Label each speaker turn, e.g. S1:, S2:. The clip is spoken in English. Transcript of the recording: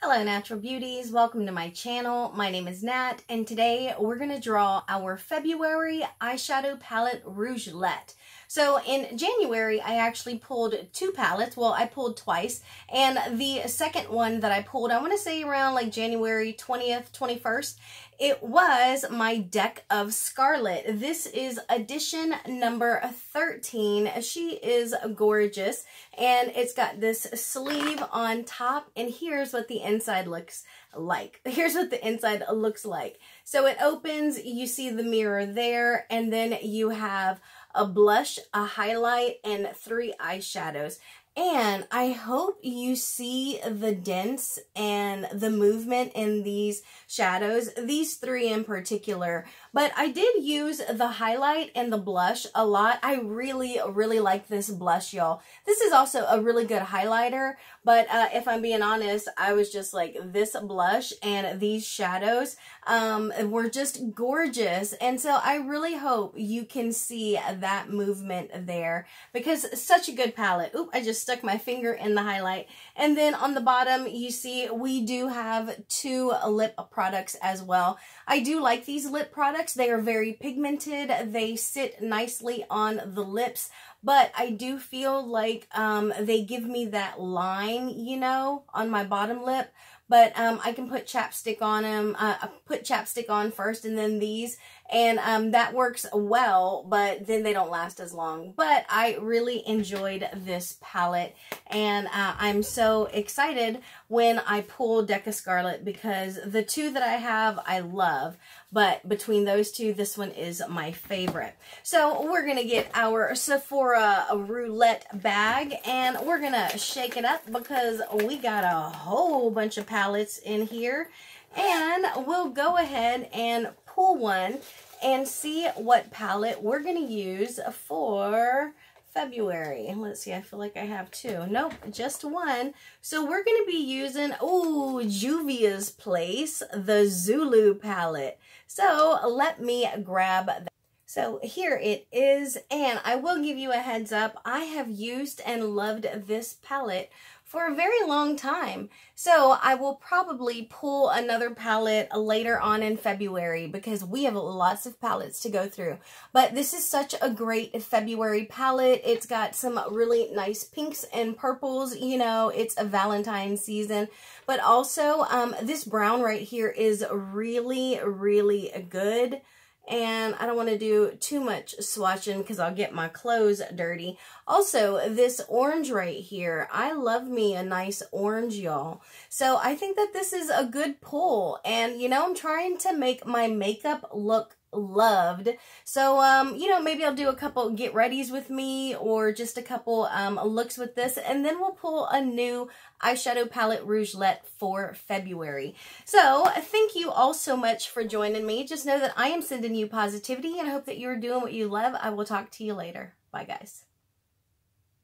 S1: Hello Natural Beauties, welcome to my channel. My name is Nat and today we're going to draw our February eyeshadow palette Rougelette. So in January I actually pulled two palettes, well I pulled twice and the second one that I pulled I want to say around like January 20th, 21st it was my deck of Scarlet. This is edition number 13. She is gorgeous and it's got this sleeve on top and here's what the inside looks like. Here's what the inside looks like. So it opens, you see the mirror there, and then you have a blush, a highlight, and three eyeshadows. And I hope you see the dents and the movement in these shadows, these three in particular. But I did use the highlight and the blush a lot. I really, really like this blush, y'all. This is also a really good highlighter, but uh, if I'm being honest, I was just like, this blush and these shadows um, were just gorgeous. And so I really hope you can see that movement there because such a good palette. Oop, I just stuck my finger in the highlight. And then on the bottom, you see we do have two lip products as well. I do like these lip products. They are very pigmented. They sit nicely on the lips, but I do feel like um, they give me that line, you know, on my bottom lip. But um, I can put chapstick on them. Uh, I uh, put chapstick on first and then these. And um, that works well, but then they don't last as long. But I really enjoyed this palette. And uh, I'm so excited when I pull Decca Scarlet because the two that I have, I love. But between those two, this one is my favorite. So we're going to get our Sephora roulette bag and we're going to shake it up because we got a whole bunch of palettes palettes in here. And we'll go ahead and pull one and see what palette we're going to use for February. Let's see, I feel like I have two. Nope, just one. So we're going to be using, oh, Juvia's Place, the Zulu palette. So let me grab so here it is, and I will give you a heads up, I have used and loved this palette for a very long time. So I will probably pull another palette later on in February because we have lots of palettes to go through. But this is such a great February palette. It's got some really nice pinks and purples. You know, it's a Valentine's season. But also, um, this brown right here is really, really good and I don't want to do too much swatching because I'll get my clothes dirty. Also, this orange right here, I love me a nice orange, y'all. So I think that this is a good pull, and you know, I'm trying to make my makeup look loved. So, um, you know, maybe I'll do a couple get readies with me or just a couple um, looks with this and then we'll pull a new eyeshadow palette rougelette for February. So thank you all so much for joining me. Just know that I am sending you positivity and I hope that you're doing what you love. I will talk to you later. Bye guys.